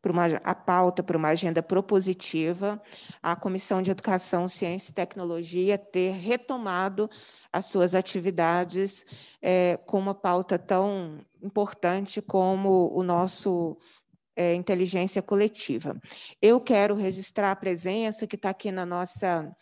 para uma, a pauta para uma agenda propositiva, a Comissão de Educação, Ciência e Tecnologia ter retomado as suas atividades é, com uma pauta tão importante como o nosso é, inteligência coletiva. Eu quero registrar a presença que está aqui na nossa,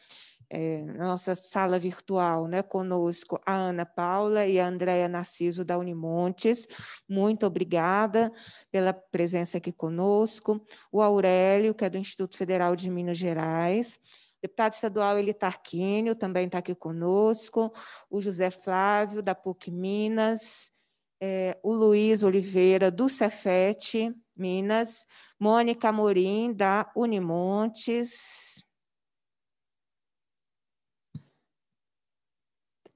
é, na nossa sala virtual né, conosco, a Ana Paula e a Andréia Narciso da Unimontes. Muito obrigada pela presença aqui conosco. O Aurélio, que é do Instituto Federal de Minas Gerais. Deputado estadual Eli Tarquínio também está aqui conosco, o José Flávio, da PUC Minas, é, o Luiz Oliveira, do Cefete, Minas, Mônica Morim, da Unimontes.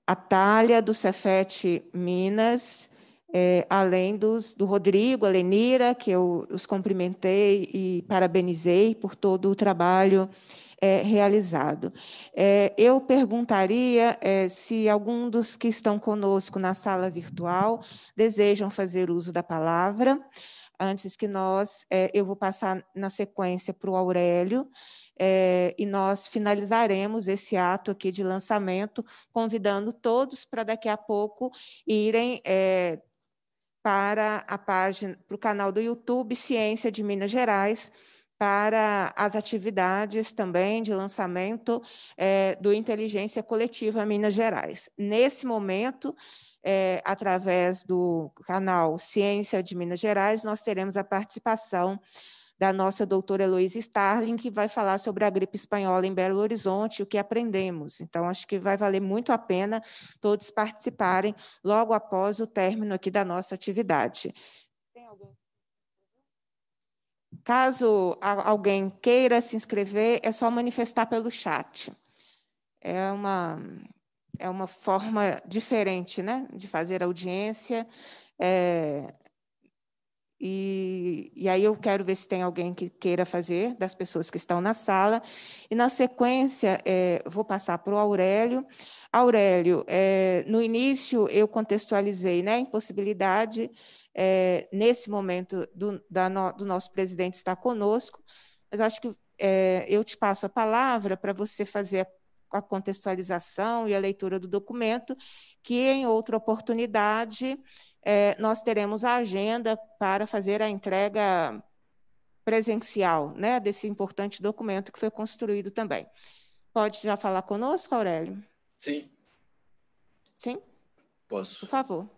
A Thalia, do Cefete Minas, é, além dos, do Rodrigo, a Lenira, que eu os cumprimentei e parabenizei por todo o trabalho é, realizado. É, eu perguntaria é, se algum dos que estão conosco na sala virtual desejam fazer uso da palavra antes que nós, é, eu vou passar na sequência para o Aurélio, é, e nós finalizaremos esse ato aqui de lançamento, convidando todos para daqui a pouco irem é, para a página, para o canal do YouTube Ciência de Minas Gerais, para as atividades também de lançamento é, do Inteligência Coletiva Minas Gerais. Nesse momento, é, através do canal Ciência de Minas Gerais, nós teremos a participação da nossa doutora Heloísa Starling, que vai falar sobre a gripe espanhola em Belo Horizonte, o que aprendemos. Então, acho que vai valer muito a pena todos participarem logo após o término aqui da nossa atividade. Caso alguém queira se inscrever, é só manifestar pelo chat. É uma é uma forma diferente né, de fazer audiência. É, e, e, aí eu quero ver se tem alguém que queira fazer, das pessoas que estão na sala. E, na sequência, é, vou passar para o Aurélio. Aurélio, é, no início eu contextualizei né, a impossibilidade, é, nesse momento, do, no, do nosso presidente estar conosco, mas acho que é, eu te passo a palavra para você fazer a contextualização e a leitura do documento, que em outra oportunidade é, nós teremos a agenda para fazer a entrega presencial né, desse importante documento que foi construído também. Pode já falar conosco, Aurélio? Sim. Sim? Posso. Por favor.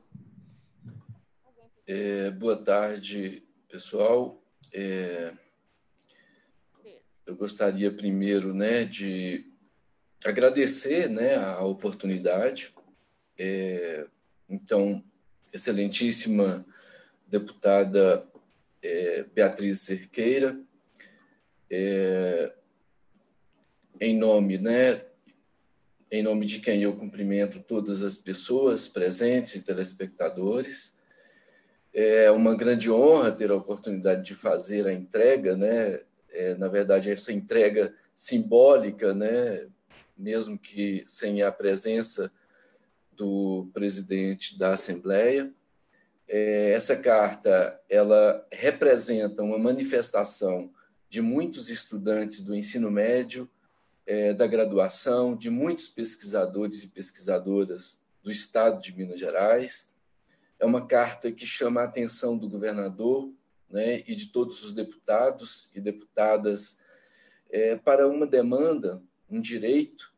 É, boa tarde, pessoal. É, eu gostaria primeiro né, de agradecer né, a oportunidade. É, então, excelentíssima deputada é, Beatriz Cerqueira, é, em nome, né, em nome de quem eu cumprimento todas as pessoas presentes e telespectadores, é uma grande honra ter a oportunidade de fazer a entrega, né, é, na verdade essa entrega simbólica, né, mesmo que sem a presença do presidente da Assembleia. É, essa carta ela representa uma manifestação de muitos estudantes do ensino médio, é, da graduação, de muitos pesquisadores e pesquisadoras do Estado de Minas Gerais. É uma carta que chama a atenção do governador né, e de todos os deputados e deputadas é, para uma demanda um direito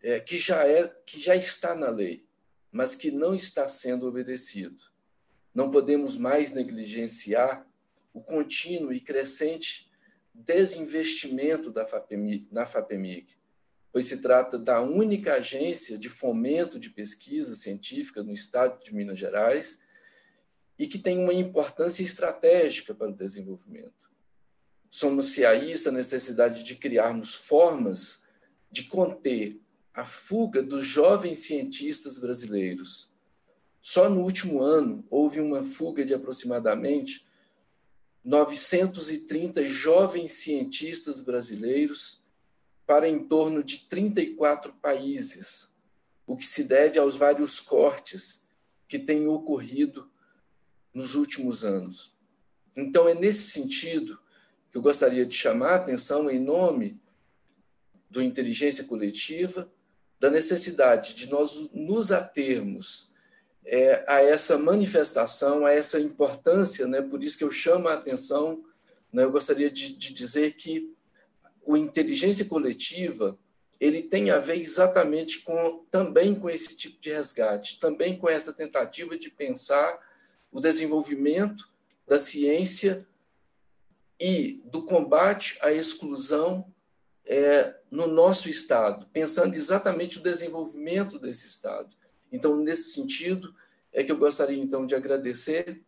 é, que, já é, que já está na lei, mas que não está sendo obedecido. Não podemos mais negligenciar o contínuo e crescente desinvestimento da FAPEMIG, na FAPEMIG, pois se trata da única agência de fomento de pesquisa científica no estado de Minas Gerais e que tem uma importância estratégica para o desenvolvimento. Somos-se a isso a necessidade de criarmos formas de conter a fuga dos jovens cientistas brasileiros. Só no último ano houve uma fuga de aproximadamente 930 jovens cientistas brasileiros para em torno de 34 países, o que se deve aos vários cortes que têm ocorrido nos últimos anos. Então, é nesse sentido que eu gostaria de chamar a atenção em nome do inteligência coletiva, da necessidade de nós nos atermos é, a essa manifestação, a essa importância, né? por isso que eu chamo a atenção, né? eu gostaria de, de dizer que o inteligência coletiva ele tem a ver exatamente com também com esse tipo de resgate, também com essa tentativa de pensar o desenvolvimento da ciência e do combate à exclusão é, no nosso Estado, pensando exatamente o desenvolvimento desse Estado. Então, nesse sentido, é que eu gostaria, então, de agradecer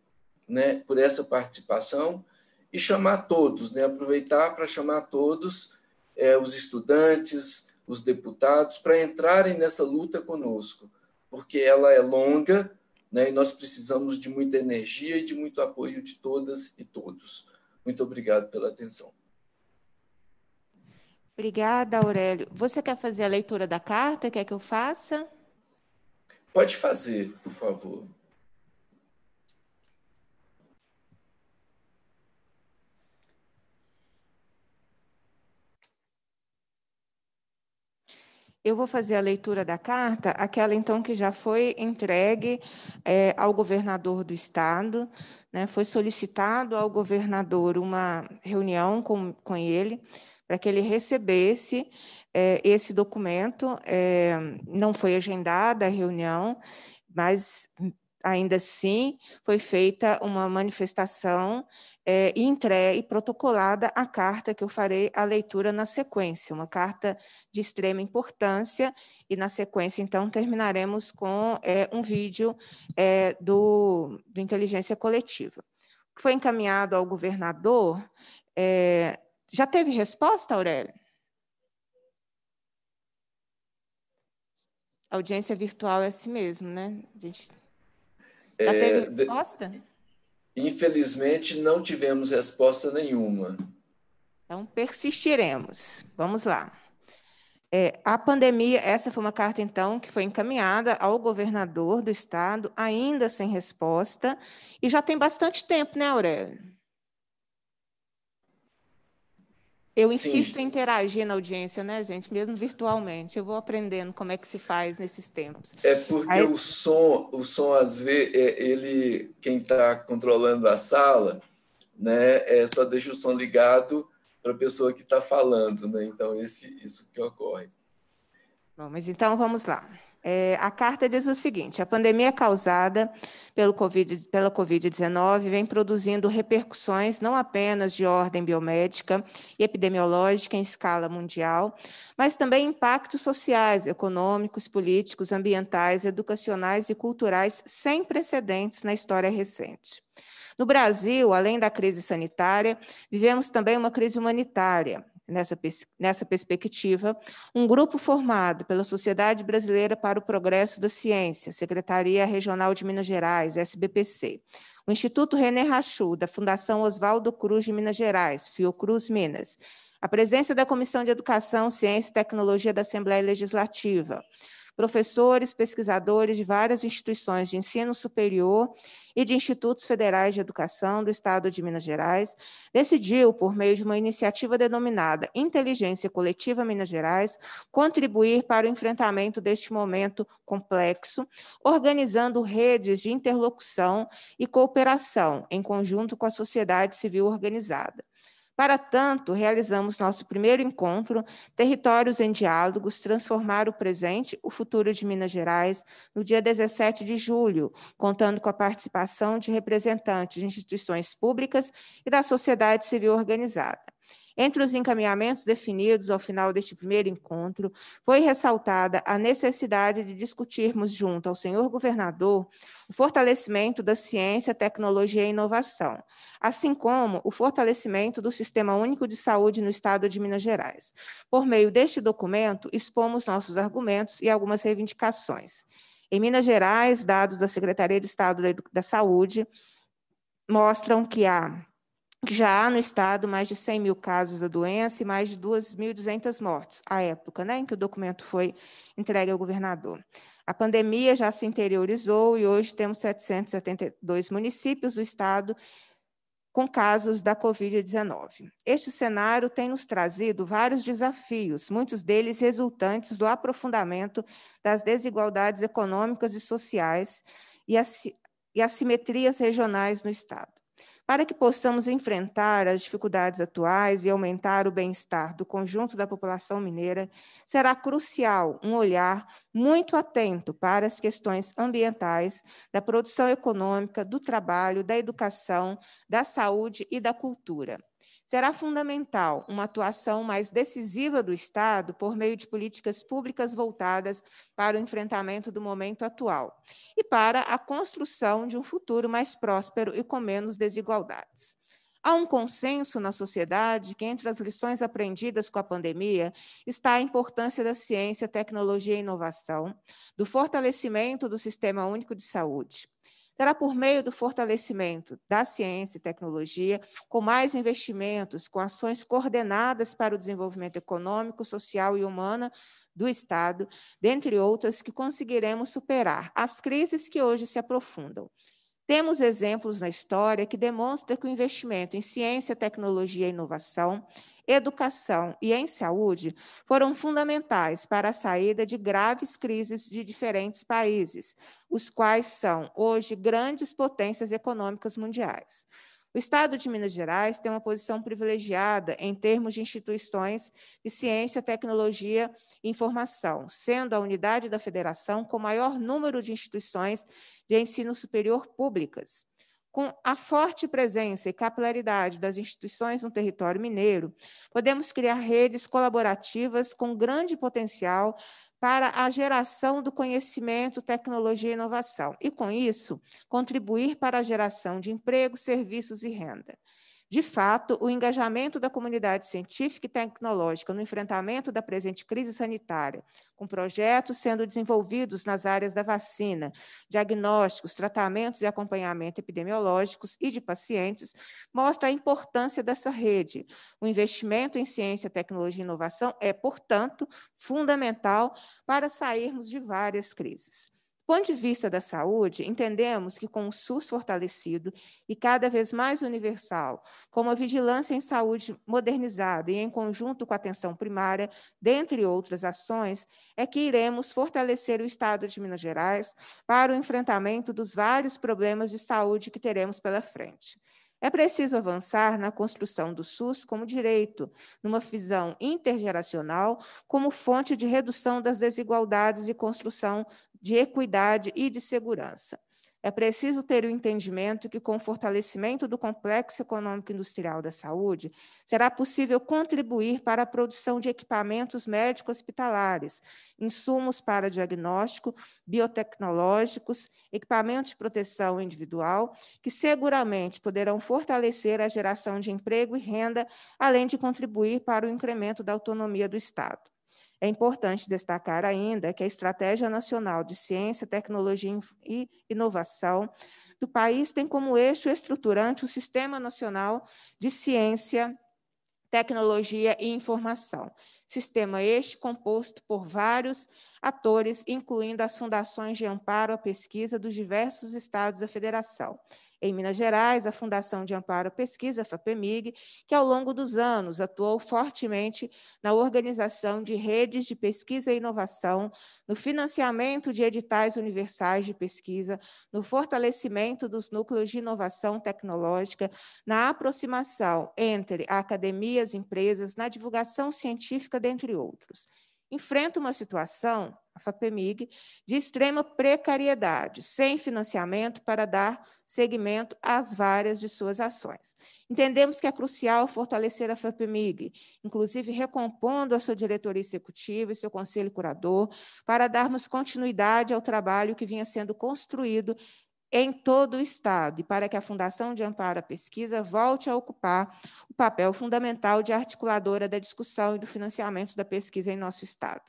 né, por essa participação e chamar todos, né, aproveitar para chamar todos, é, os estudantes, os deputados, para entrarem nessa luta conosco, porque ela é longa né, e nós precisamos de muita energia e de muito apoio de todas e todos. Muito obrigado pela atenção. Obrigada, Aurélio. Você quer fazer a leitura da carta? Quer que eu faça? Pode fazer, por favor. Eu vou fazer a leitura da carta, aquela então que já foi entregue é, ao governador do estado, né? foi solicitado ao governador uma reunião com, com ele para que ele recebesse é, esse documento. É, não foi agendada a reunião, mas ainda assim foi feita uma manifestação é, entregue e protocolada a carta que eu farei a leitura na sequência, uma carta de extrema importância, e na sequência, então, terminaremos com é, um vídeo é, do, do Inteligência Coletiva. que foi encaminhado ao governador é, já teve resposta, Aurélia? A audiência virtual é assim mesmo, né? A gente... Já é, teve resposta? De... Infelizmente, não tivemos resposta nenhuma. Então, persistiremos. Vamos lá. É, a pandemia, essa foi uma carta, então, que foi encaminhada ao governador do estado, ainda sem resposta, e já tem bastante tempo, né, Aurélio? Eu insisto Sim. em interagir na audiência, né, gente? Mesmo virtualmente. Eu vou aprendendo como é que se faz nesses tempos. É porque Aí... o som, o som às vezes, é, ele, quem está controlando a sala, né, é só deixa o som ligado para a pessoa que está falando, né? Então, esse, isso que ocorre. Bom, mas então vamos lá. É, a carta diz o seguinte: a pandemia causada pelo COVID, pela Covid-19 vem produzindo repercussões não apenas de ordem biomédica e epidemiológica em escala mundial, mas também impactos sociais, econômicos, políticos, ambientais, educacionais e culturais sem precedentes na história recente. No Brasil, além da crise sanitária, vivemos também uma crise humanitária, Nessa, nessa perspectiva, um grupo formado pela Sociedade Brasileira para o Progresso da Ciência, Secretaria Regional de Minas Gerais, SBPC, o Instituto René Rachu, da Fundação Oswaldo Cruz de Minas Gerais, Fiocruz Minas, a presença da Comissão de Educação, Ciência e Tecnologia da Assembleia Legislativa, professores, pesquisadores de várias instituições de ensino superior e de institutos federais de educação do Estado de Minas Gerais, decidiu, por meio de uma iniciativa denominada Inteligência Coletiva Minas Gerais, contribuir para o enfrentamento deste momento complexo, organizando redes de interlocução e cooperação em conjunto com a sociedade civil organizada. Para tanto, realizamos nosso primeiro encontro, Territórios em Diálogos, Transformar o Presente, o Futuro de Minas Gerais, no dia 17 de julho, contando com a participação de representantes de instituições públicas e da sociedade civil organizada. Entre os encaminhamentos definidos ao final deste primeiro encontro, foi ressaltada a necessidade de discutirmos junto ao senhor governador o fortalecimento da ciência, tecnologia e inovação, assim como o fortalecimento do Sistema Único de Saúde no estado de Minas Gerais. Por meio deste documento, expomos nossos argumentos e algumas reivindicações. Em Minas Gerais, dados da Secretaria de Estado da Saúde mostram que há já há no estado mais de 100 mil casos da doença e mais de 2.200 mortes, à época né, em que o documento foi entregue ao governador. A pandemia já se interiorizou e hoje temos 772 municípios do estado com casos da Covid-19. Este cenário tem nos trazido vários desafios, muitos deles resultantes do aprofundamento das desigualdades econômicas e sociais e, as, e assimetrias regionais no Estado para que possamos enfrentar as dificuldades atuais e aumentar o bem-estar do conjunto da população mineira, será crucial um olhar muito atento para as questões ambientais, da produção econômica, do trabalho, da educação, da saúde e da cultura será fundamental uma atuação mais decisiva do Estado por meio de políticas públicas voltadas para o enfrentamento do momento atual e para a construção de um futuro mais próspero e com menos desigualdades. Há um consenso na sociedade que, entre as lições aprendidas com a pandemia, está a importância da ciência, tecnologia e inovação, do fortalecimento do sistema único de saúde será por meio do fortalecimento da ciência e tecnologia, com mais investimentos, com ações coordenadas para o desenvolvimento econômico, social e humano do Estado, dentre outras, que conseguiremos superar as crises que hoje se aprofundam. Temos exemplos na história que demonstram que o investimento em ciência, tecnologia e inovação, educação e em saúde foram fundamentais para a saída de graves crises de diferentes países, os quais são hoje grandes potências econômicas mundiais. O Estado de Minas Gerais tem uma posição privilegiada em termos de instituições de ciência, tecnologia e informação, sendo a unidade da federação com maior número de instituições de ensino superior públicas. Com a forte presença e capilaridade das instituições no território mineiro, podemos criar redes colaborativas com grande potencial para a geração do conhecimento, tecnologia e inovação, e, com isso, contribuir para a geração de emprego, serviços e renda. De fato, o engajamento da comunidade científica e tecnológica no enfrentamento da presente crise sanitária, com projetos sendo desenvolvidos nas áreas da vacina, diagnósticos, tratamentos e acompanhamento epidemiológicos e de pacientes, mostra a importância dessa rede. O investimento em ciência, tecnologia e inovação é, portanto, fundamental para sairmos de várias crises ponto de vista da saúde, entendemos que com o SUS fortalecido e cada vez mais universal, com uma vigilância em saúde modernizada e em conjunto com a atenção primária, dentre outras ações, é que iremos fortalecer o Estado de Minas Gerais para o enfrentamento dos vários problemas de saúde que teremos pela frente. É preciso avançar na construção do SUS como direito, numa visão intergeracional, como fonte de redução das desigualdades e construção de equidade e de segurança é preciso ter o entendimento que, com o fortalecimento do complexo econômico industrial da saúde, será possível contribuir para a produção de equipamentos médico-hospitalares, insumos para diagnóstico, biotecnológicos, equipamentos de proteção individual, que seguramente poderão fortalecer a geração de emprego e renda, além de contribuir para o incremento da autonomia do Estado. É importante destacar ainda que a Estratégia Nacional de Ciência, Tecnologia e Inovação do país tem como eixo estruturante o Sistema Nacional de Ciência, Tecnologia e Informação, Sistema este composto por vários atores, incluindo as fundações de amparo à pesquisa dos diversos estados da Federação. Em Minas Gerais, a Fundação de Amparo à Pesquisa, FAPEMIG, que ao longo dos anos atuou fortemente na organização de redes de pesquisa e inovação, no financiamento de editais universais de pesquisa, no fortalecimento dos núcleos de inovação tecnológica, na aproximação entre academias, e empresas, na divulgação científica Pública, dentre outros, enfrenta uma situação, a FAPEMIG, de extrema precariedade, sem financiamento para dar segmento às várias de suas ações. Entendemos que é crucial fortalecer a FAPEMIG, inclusive recompondo a sua diretoria executiva e seu conselho curador, para darmos continuidade ao trabalho que vinha sendo construído em todo o Estado e para que a Fundação de Amparo à Pesquisa volte a ocupar o papel fundamental de articuladora da discussão e do financiamento da pesquisa em nosso Estado.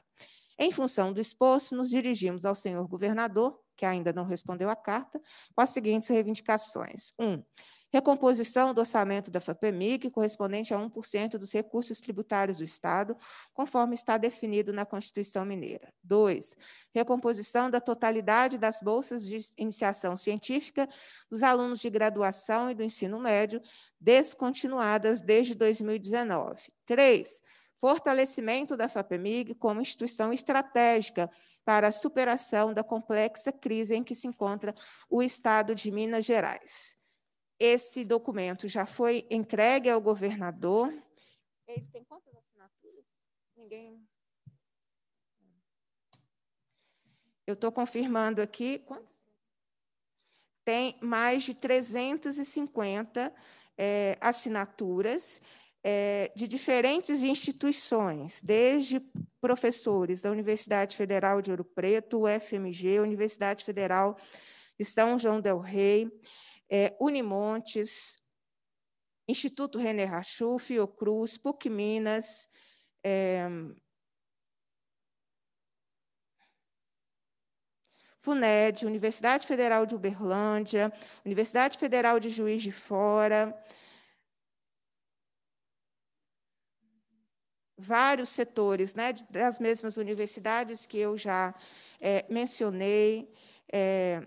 Em função do exposto, nos dirigimos ao senhor governador, que ainda não respondeu à carta, com as seguintes reivindicações. Um, recomposição do orçamento da FAPEMIG, correspondente a 1% dos recursos tributários do Estado, conforme está definido na Constituição Mineira. 2. Recomposição da totalidade das bolsas de iniciação científica dos alunos de graduação e do ensino médio, descontinuadas desde 2019. 3 fortalecimento da FAPEMIG como instituição estratégica para a superação da complexa crise em que se encontra o Estado de Minas Gerais. Esse documento já foi entregue ao governador. Ele tem quantas assinaturas? Ninguém. Eu estou confirmando aqui. Quantas? Tem mais de 350 é, assinaturas é, de diferentes instituições, desde professores da Universidade Federal de Ouro Preto, UFMG, Universidade Federal de São João Del Rei, é, Unimontes, Instituto René Rachou, Fiocruz, PUC Minas, é, FUNED, Universidade Federal de Uberlândia, Universidade Federal de Juiz de Fora, vários setores né, das mesmas universidades que eu já é, mencionei, é,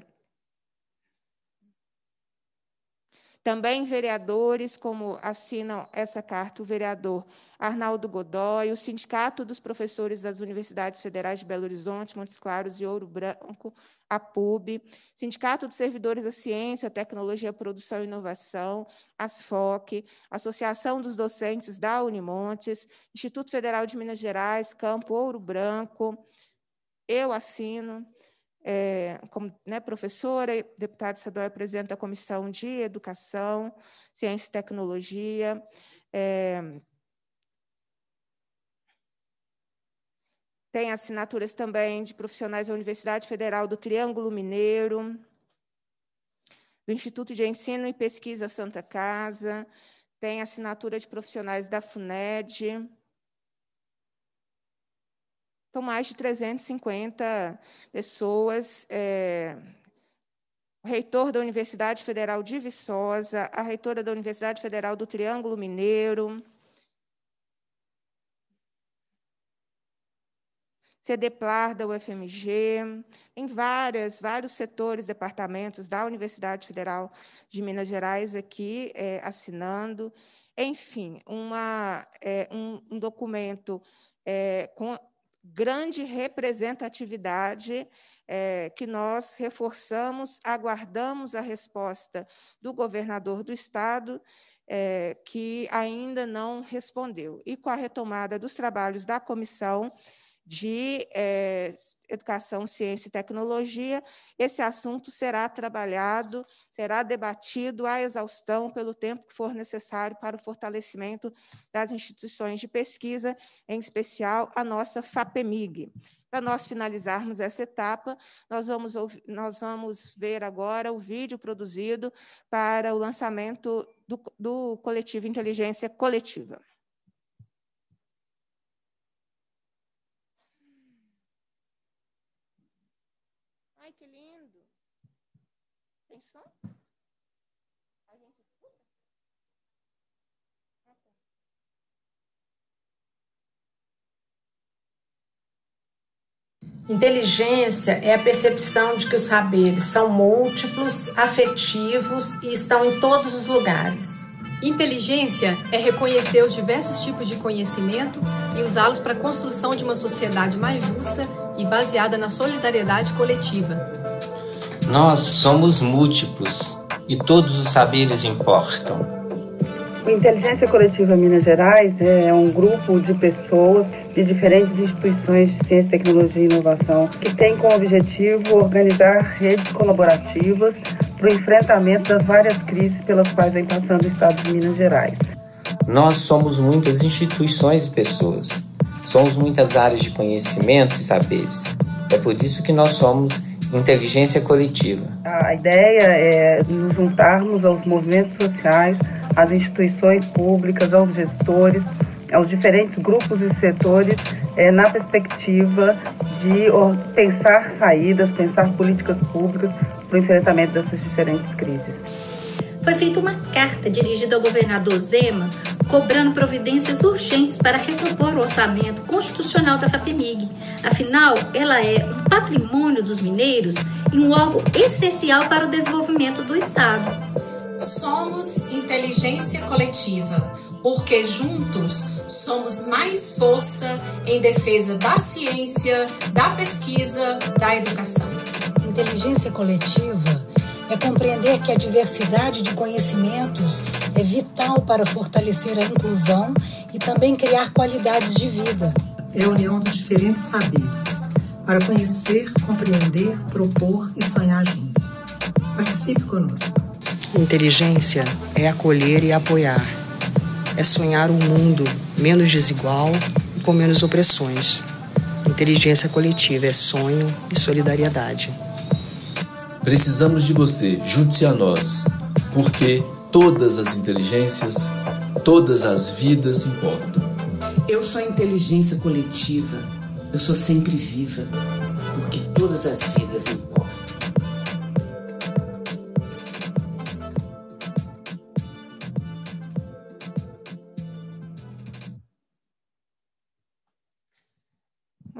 Também vereadores, como assinam essa carta o vereador Arnaldo Godoy, o Sindicato dos Professores das Universidades Federais de Belo Horizonte, Montes Claros e Ouro Branco, a PUB, Sindicato dos Servidores da Ciência, Tecnologia, Produção e Inovação, SFOC Associação dos Docentes da Unimontes, Instituto Federal de Minas Gerais, Campo Ouro Branco, eu assino, é, como né, professora, deputada estadual presidente da Comissão de Educação, Ciência e Tecnologia. É, tem assinaturas também de profissionais da Universidade Federal do Triângulo Mineiro, do Instituto de Ensino e Pesquisa Santa Casa, tem assinatura de profissionais da FUNED, então, mais de 350 pessoas. É, o reitor da Universidade Federal de Viçosa, a reitora da Universidade Federal do Triângulo Mineiro, CDPLAR da UFMG, em várias, vários setores, departamentos da Universidade Federal de Minas Gerais aqui é, assinando. Enfim, uma, é, um, um, documento é, com grande representatividade é, que nós reforçamos, aguardamos a resposta do governador do estado, é, que ainda não respondeu. E com a retomada dos trabalhos da comissão, de é, Educação, Ciência e Tecnologia, esse assunto será trabalhado, será debatido à exaustão pelo tempo que for necessário para o fortalecimento das instituições de pesquisa, em especial a nossa FAPEMIG. Para nós finalizarmos essa etapa, nós vamos, nós vamos ver agora o vídeo produzido para o lançamento do, do coletivo Inteligência Coletiva. Inteligência é a percepção de que os saberes são múltiplos, afetivos e estão em todos os lugares. Inteligência é reconhecer os diversos tipos de conhecimento e usá-los para a construção de uma sociedade mais justa e baseada na solidariedade coletiva. Nós somos múltiplos e todos os saberes importam. O Inteligência Coletiva Minas Gerais é um grupo de pessoas de diferentes instituições de ciência, tecnologia e inovação, que tem como objetivo organizar redes colaborativas para o enfrentamento das várias crises pelas quais vem passando o Estado de Minas Gerais. Nós somos muitas instituições e pessoas. Somos muitas áreas de conhecimento e saberes. É por isso que nós somos inteligência coletiva. A ideia é nos juntarmos aos movimentos sociais, às instituições públicas, aos gestores, aos é diferentes grupos e setores é, na perspectiva de pensar saídas, pensar políticas públicas para o enfrentamento dessas diferentes crises. Foi feita uma carta dirigida ao governador Zema cobrando providências urgentes para recompor o orçamento constitucional da FAPEMIG. Afinal, ela é um patrimônio dos mineiros e um órgão essencial para o desenvolvimento do Estado. Somos inteligência coletiva, porque juntos somos mais força em defesa da ciência, da pesquisa, da educação. Inteligência coletiva é compreender que a diversidade de conhecimentos é vital para fortalecer a inclusão e também criar qualidades de vida. É a união dos diferentes saberes para conhecer, compreender, propor e sonhar juntos. Participe conosco. Inteligência é acolher e apoiar. É sonhar um mundo menos desigual e com menos opressões. Inteligência coletiva é sonho e solidariedade. Precisamos de você, junte-se a nós, porque todas as inteligências, todas as vidas importam. Eu sou a inteligência coletiva, eu sou sempre viva, porque todas as vidas importam.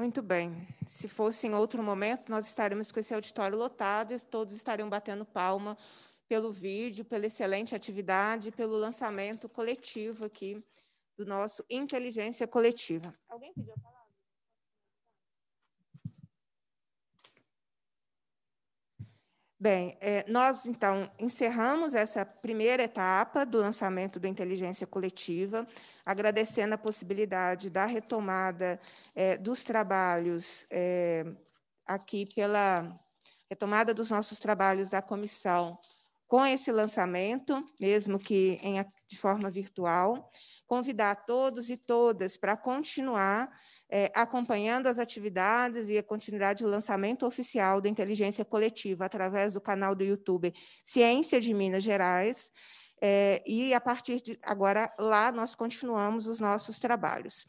Muito bem. Se fosse em outro momento, nós estaremos com esse auditório lotado e todos estariam batendo palma pelo vídeo, pela excelente atividade, pelo lançamento coletivo aqui do nosso Inteligência Coletiva. Alguém pediu a palavra? Bem, eh, nós então encerramos essa primeira etapa do lançamento do Inteligência Coletiva, agradecendo a possibilidade da retomada eh, dos trabalhos eh, aqui pela retomada dos nossos trabalhos da comissão com esse lançamento, mesmo que em de forma virtual, convidar todos e todas para continuar é, acompanhando as atividades e a continuidade do lançamento oficial da Inteligência Coletiva através do canal do YouTube Ciência de Minas Gerais. É, e a partir de agora, lá nós continuamos os nossos trabalhos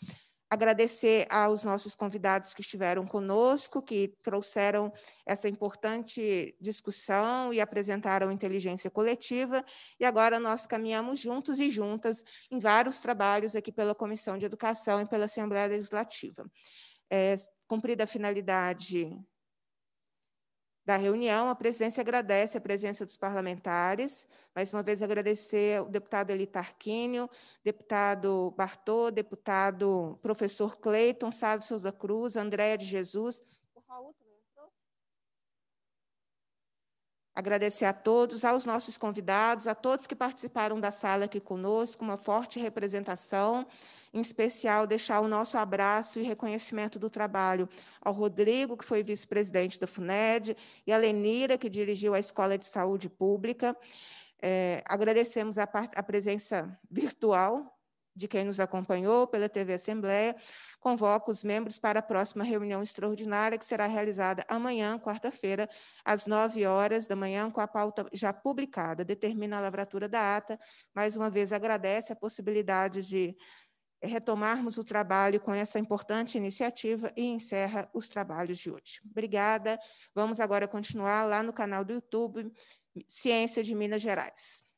agradecer aos nossos convidados que estiveram conosco, que trouxeram essa importante discussão e apresentaram inteligência coletiva. E agora nós caminhamos juntos e juntas em vários trabalhos aqui pela Comissão de Educação e pela Assembleia Legislativa. É, cumprida a finalidade da reunião, a presidência agradece a presença dos parlamentares, mais uma vez agradecer ao deputado Tarquínio, deputado Bartô, deputado professor Cleiton, Sávio Souza Cruz, Andréa de Jesus, o Raul Agradecer a todos, aos nossos convidados, a todos que participaram da sala aqui conosco, uma forte representação. Em especial, deixar o nosso abraço e reconhecimento do trabalho ao Rodrigo, que foi vice-presidente da FUNED, e a Lenira, que dirigiu a Escola de Saúde Pública. É, agradecemos a, a presença virtual de quem nos acompanhou pela TV Assembleia, convoco os membros para a próxima reunião extraordinária, que será realizada amanhã, quarta-feira, às nove horas da manhã, com a pauta já publicada. Determina a lavratura da ata. Mais uma vez, agradece a possibilidade de retomarmos o trabalho com essa importante iniciativa e encerra os trabalhos de hoje. Obrigada. Vamos agora continuar lá no canal do YouTube Ciência de Minas Gerais.